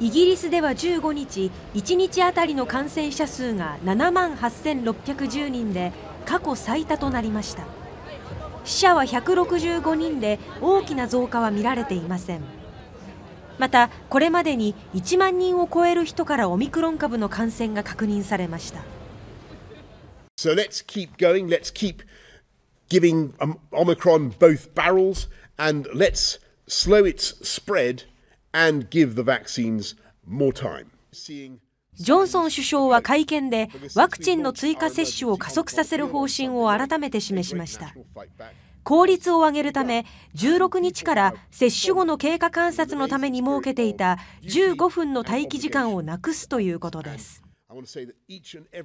イギリスでは15日1日あたりの感染者数が7万8610人で過去最多となりました死者は165人で大きな増加は見られていませんまたこれまでに1万人を超える人からオミクロン株の感染が確認されました So let's keep going, let's keep giving Omicron both barrels and let's slow its spread ジョンソン首相は会見でワクチンの追加接種を加速させる方針を改めて示しました。効率を上げるため16日から接種後の経過観察のために設けていた15分の待機時間をなくすということです。